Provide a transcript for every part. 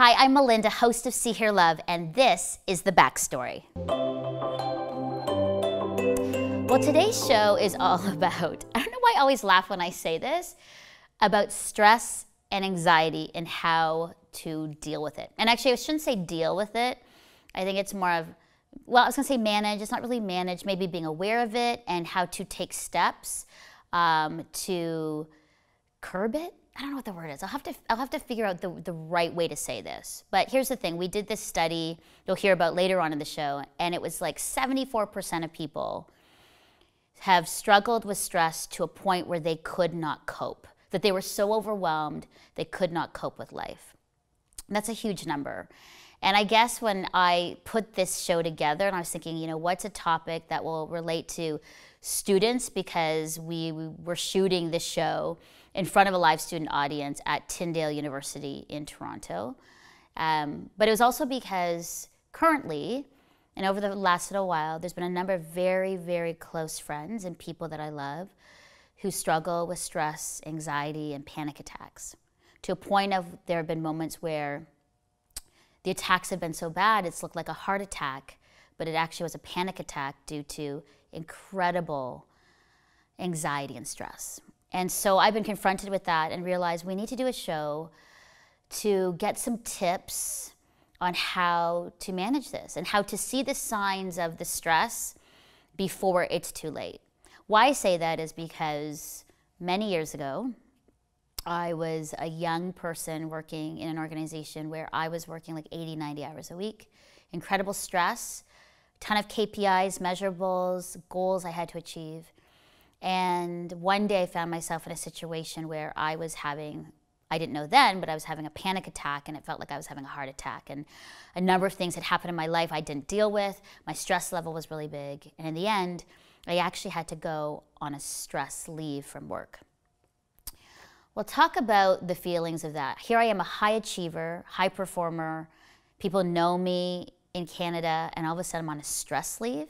Hi, I'm Melinda, host of See Here Love, and this is The Backstory. Well, today's show is all about, I don't know why I always laugh when I say this, about stress and anxiety and how to deal with it. And actually, I shouldn't say deal with it. I think it's more of, well, I was gonna say manage. It's not really manage, maybe being aware of it and how to take steps um, to curb it I don't know what the word is. I'll have to I'll have to figure out the, the right way to say this. But here's the thing. We did this study you'll hear about later on in the show, and it was like 74% of people have struggled with stress to a point where they could not cope, that they were so overwhelmed they could not cope with life. And that's a huge number. And I guess when I put this show together and I was thinking, you know, what's a topic that will relate to students because we, we were shooting this show in front of a live student audience at Tyndale University in Toronto. Um, but it was also because currently, and over the last little while, there's been a number of very, very close friends and people that I love who struggle with stress, anxiety, and panic attacks. To a point of there have been moments where the attacks have been so bad it's looked like a heart attack, but it actually was a panic attack due to incredible anxiety and stress. And so I've been confronted with that and realized we need to do a show to get some tips on how to manage this and how to see the signs of the stress before it's too late. Why I say that is because many years ago, I was a young person working in an organization where I was working like 80, 90 hours a week, incredible stress ton of KPIs, measurables, goals I had to achieve. And one day I found myself in a situation where I was having, I didn't know then, but I was having a panic attack and it felt like I was having a heart attack. And a number of things had happened in my life I didn't deal with. My stress level was really big. And in the end, I actually had to go on a stress leave from work. We'll talk about the feelings of that. Here I am a high achiever, high performer. People know me in Canada, and all of a sudden I'm on a stress leave.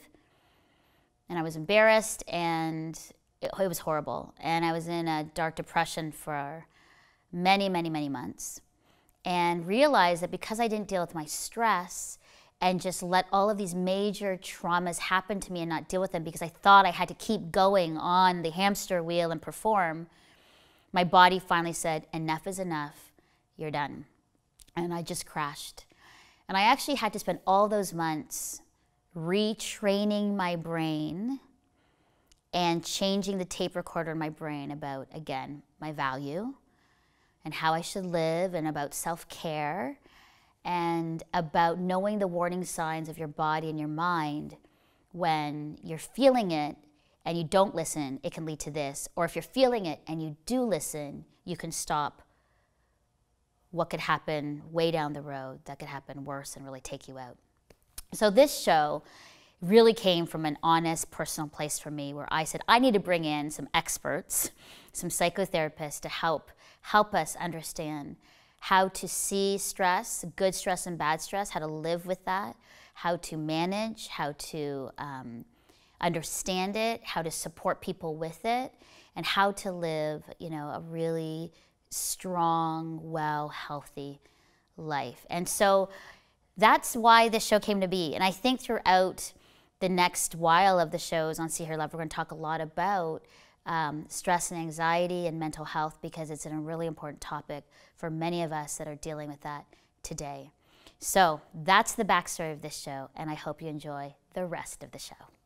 And I was embarrassed, and it, it was horrible. And I was in a dark depression for many, many, many months. And realized that because I didn't deal with my stress and just let all of these major traumas happen to me and not deal with them because I thought I had to keep going on the hamster wheel and perform, my body finally said, Enough is enough, you're done. And I just crashed. And I actually had to spend all those months retraining my brain and changing the tape recorder in my brain about, again, my value and how I should live and about self care and about knowing the warning signs of your body and your mind when you're feeling it and you don't listen, it can lead to this. Or if you're feeling it and you do listen, you can stop what could happen way down the road that could happen worse and really take you out. So this show really came from an honest personal place for me where I said I need to bring in some experts, some psychotherapists to help help us understand how to see stress, good stress and bad stress, how to live with that, how to manage, how to um, understand it, how to support people with it, and how to live, you know, a really strong, well, healthy life. And so that's why this show came to be. And I think throughout the next while of the shows on See Her Love, we're going to talk a lot about um, stress and anxiety and mental health because it's a really important topic for many of us that are dealing with that today. So that's the backstory of this show, and I hope you enjoy the rest of the show.